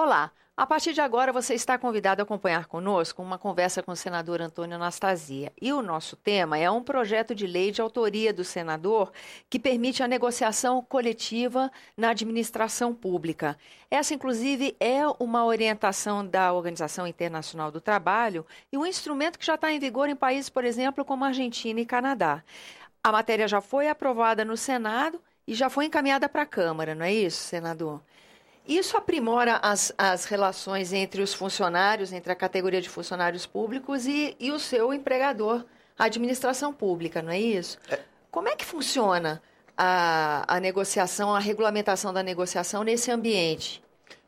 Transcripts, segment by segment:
Olá, a partir de agora você está convidado a acompanhar conosco uma conversa com o senador Antônio Anastasia. E o nosso tema é um projeto de lei de autoria do senador que permite a negociação coletiva na administração pública. Essa, inclusive, é uma orientação da Organização Internacional do Trabalho e um instrumento que já está em vigor em países, por exemplo, como Argentina e Canadá. A matéria já foi aprovada no Senado e já foi encaminhada para a Câmara, não é isso, senador? Isso aprimora as, as relações entre os funcionários, entre a categoria de funcionários públicos e, e o seu empregador, a administração pública, não é isso? É. Como é que funciona a, a negociação, a regulamentação da negociação nesse ambiente?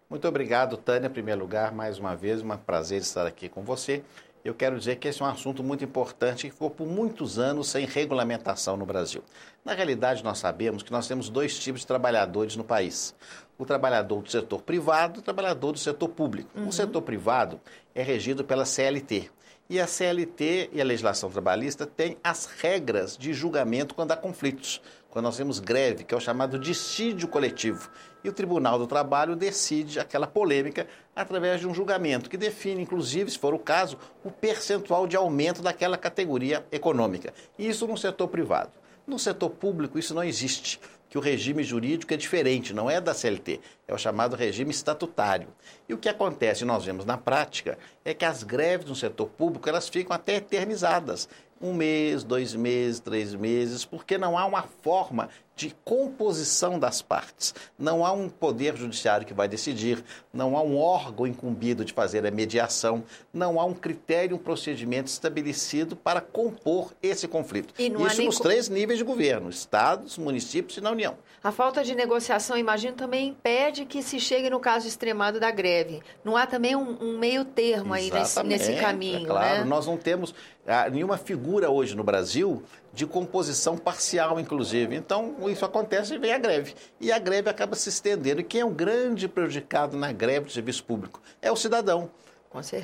Muito obrigado, Tânia, em primeiro lugar, mais uma vez, um prazer estar aqui com você eu quero dizer que esse é um assunto muito importante que ficou por muitos anos sem regulamentação no Brasil. Na realidade, nós sabemos que nós temos dois tipos de trabalhadores no país: o trabalhador do setor privado e o trabalhador do setor público. Uhum. O setor privado é regido pela CLT, e a CLT e a legislação trabalhista têm as regras de julgamento quando há conflitos, quando nós temos greve, que é o chamado dissídio coletivo. E o Tribunal do Trabalho decide aquela polêmica através de um julgamento que define, inclusive, se for o caso, o percentual de aumento daquela categoria econômica. E isso no setor privado. No setor público, isso não existe que o regime jurídico é diferente, não é da CLT, é o chamado regime estatutário. E o que acontece, nós vemos na prática, é que as greves no setor público elas ficam até eternizadas um mês, dois meses, três meses, porque não há uma forma de composição das partes. Não há um poder judiciário que vai decidir, não há um órgão incumbido de fazer a mediação, não há um critério, um procedimento estabelecido para compor esse conflito. Isso nos três níveis de governo: estados, municípios e na União. A falta de negociação, imagino, também impede que se chegue no caso extremado da greve. Não há também um, um meio termo aí nesse, nesse, é caminho. É claro, né? nós não temos ah, nenhuma figura hoje no Brasil de composição parcial, inclusive. Então, isso acontece e vem a greve. E a greve acaba se estendendo. E quem é o grande prejudicado na greve do serviço público? É o cidadão.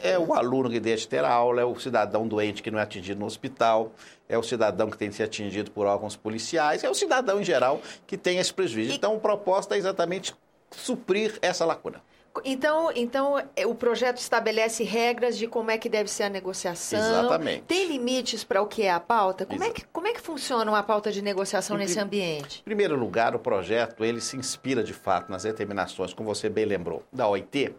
É o aluno que deixa de ter aula, é o cidadão doente que não é atingido no hospital, é o cidadão que tem que ser atingido por órgãos policiais, é o cidadão em geral que tem esse prejuízo. Então, a proposta é exatamente suprir essa lacuna. Então, então, é, o projeto estabelece regras de como é que deve ser a negociação. Exatamente. Tem limites para o que é a pauta? Como é, que, como é que funciona uma pauta de negociação em, nesse ambiente? Em primeiro lugar, o projeto ele se inspira de fato nas determinações, como você bem lembrou, da OIT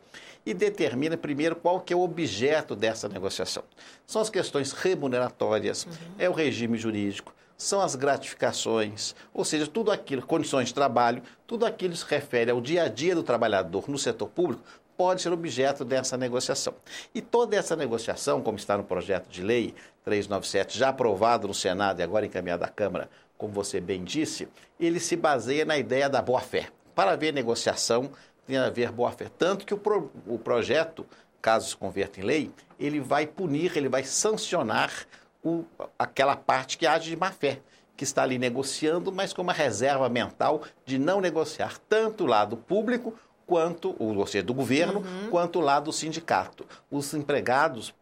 e determina primeiro qual que é o objeto dessa negociação. São as questões remuneratórias, uhum. é o regime jurídico, são as gratificações, ou seja, tudo aquilo, condições de trabalho, tudo aquilo que se refere ao dia a dia do trabalhador no setor público pode ser objeto dessa negociação. E toda essa negociação, como está no projeto de lei 397, já aprovado no Senado e agora encaminhado à Câmara, como você bem disse, ele se baseia na ideia da boa-fé. Para haver negociação, tem a ver boa-fé. Tanto que o, pro, o projeto, caso se converta em lei, ele vai punir, ele vai sancionar o, aquela parte que age de má fé, que está ali negociando, mas com uma reserva mental de não negociar tanto o lado público quanto, ou seja, do governo, uhum. quanto o lado do sindicato. Os empregados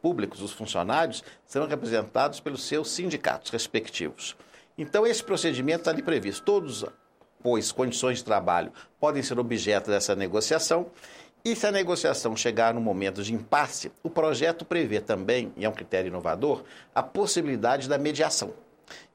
públicos, os funcionários, serão representados pelos seus sindicatos respectivos. Então, esse procedimento está ali previsto. Todos, pois, condições de trabalho podem ser objeto dessa negociação e se a negociação chegar no momento de impasse, o projeto prevê também, e é um critério inovador, a possibilidade da mediação.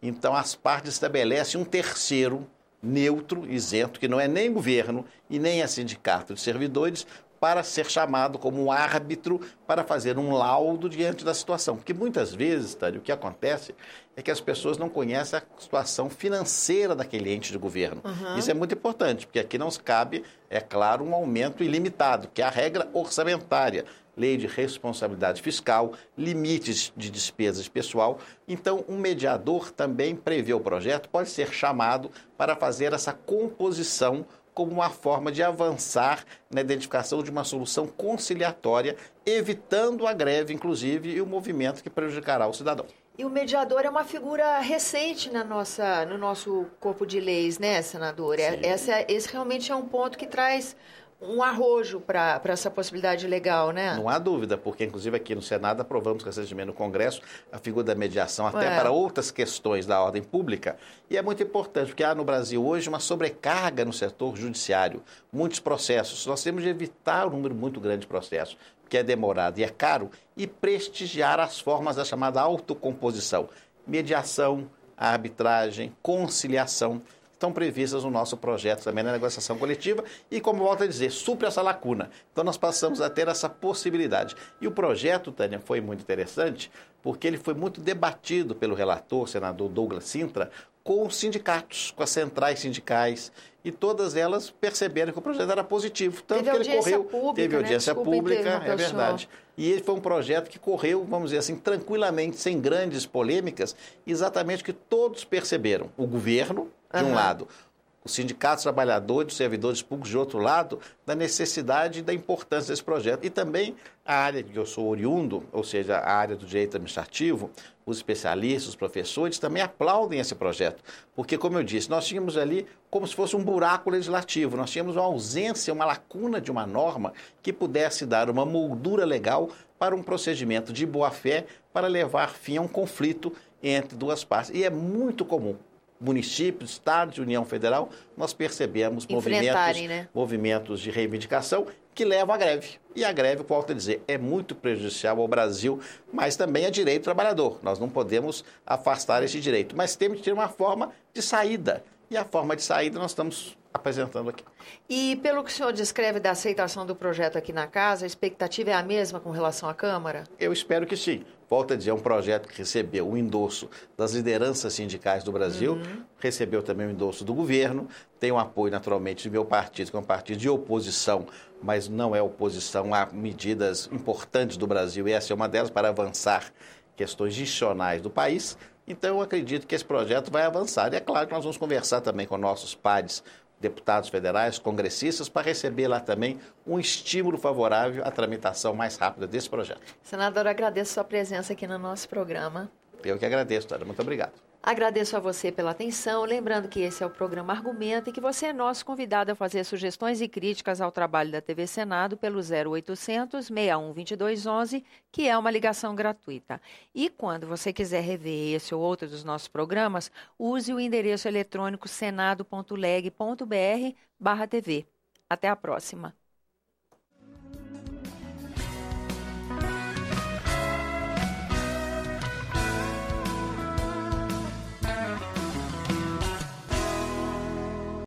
Então, as partes estabelecem um terceiro neutro, isento, que não é nem governo e nem a é sindicato de servidores, para ser chamado como um árbitro para fazer um laudo diante da situação. Porque muitas vezes, Tânia, o que acontece é que as pessoas não conhecem a situação financeira daquele ente de governo. Uhum. Isso é muito importante, porque aqui não cabe, é claro, um aumento ilimitado, que é a regra orçamentária lei de responsabilidade fiscal, limites de despesas pessoal. Então, um mediador também prevê o projeto, pode ser chamado para fazer essa composição como uma forma de avançar na identificação de uma solução conciliatória, evitando a greve, inclusive, e o movimento que prejudicará o cidadão. E o mediador é uma figura recente na nossa, no nosso corpo de leis, né, senador? É, essa, é, esse realmente é um ponto que traz um arrojo para essa possibilidade legal, né? Não há dúvida, porque inclusive aqui no Senado aprovamos recentemente no Congresso a figura da mediação até é. para outras questões da ordem pública. E é muito importante, porque há no Brasil hoje uma sobrecarga no setor judiciário, muitos processos. Nós temos de evitar um número muito grande de processos, que é demorado e é caro, e prestigiar as formas da chamada autocomposição, mediação, arbitragem, conciliação estão previstas no nosso projeto também na negociação coletiva e, como volta a dizer, supre essa lacuna. Então nós passamos a ter essa possibilidade. E o projeto, Tânia, foi muito interessante porque ele foi muito debatido pelo relator, senador Douglas Sintra, com os sindicatos, com as centrais sindicais, e todas elas perceberam que o projeto era positivo. Tanto teve que ele correu. Pública, teve né? audiência pública, é verdade. E ele foi um projeto que correu, vamos dizer assim, tranquilamente, sem grandes polêmicas, exatamente o que todos perceberam. O governo, de uhum. um lado, o Sindicato trabalhador Trabalhadores, dos Servidores Públicos, de outro lado, da necessidade e da importância desse projeto. E também a área que eu sou oriundo, ou seja, a área do direito administrativo, os especialistas, os professores também aplaudem esse projeto. Porque, como eu disse, nós tínhamos ali como se fosse um buraco legislativo, nós tínhamos uma ausência, uma lacuna de uma norma que pudesse dar uma moldura legal para um procedimento de boa-fé para levar fim a um conflito entre duas partes. E é muito comum municípios, estados, União Federal, nós percebemos movimentos, né? movimentos de reivindicação que levam à greve. E a greve, volto a dizer, é muito prejudicial ao Brasil, mas também é direito do trabalhador. Nós não podemos afastar esse direito, mas temos que ter uma forma de saída. E a forma de saída nós estamos apresentando aqui. E pelo que o senhor descreve da aceitação do projeto aqui na casa, a expectativa é a mesma com relação à Câmara? Eu espero que sim volta a dizer, é um projeto que recebeu o endosso das lideranças sindicais do Brasil, uhum. recebeu também o endosso do governo, tem o apoio, naturalmente, do meu partido, que é um partido de oposição, mas não é oposição a medidas importantes do Brasil, e essa é uma delas para avançar questões institucionais do país. Então, eu acredito que esse projeto vai avançar. E é claro que nós vamos conversar também com nossos pares deputados federais, congressistas, para receber lá também um estímulo favorável à tramitação mais rápida desse projeto. Senador, agradeço a sua presença aqui no nosso programa. Eu que agradeço, Tânia. Muito obrigado. Agradeço a você pela atenção, lembrando que esse é o programa Argumento e que você é nosso convidado a fazer sugestões e críticas ao trabalho da TV Senado pelo 0800 61 2211, que é uma ligação gratuita. E quando você quiser rever esse ou outro dos nossos programas, use o endereço eletrônico senado.leg.br/tv. Até a próxima.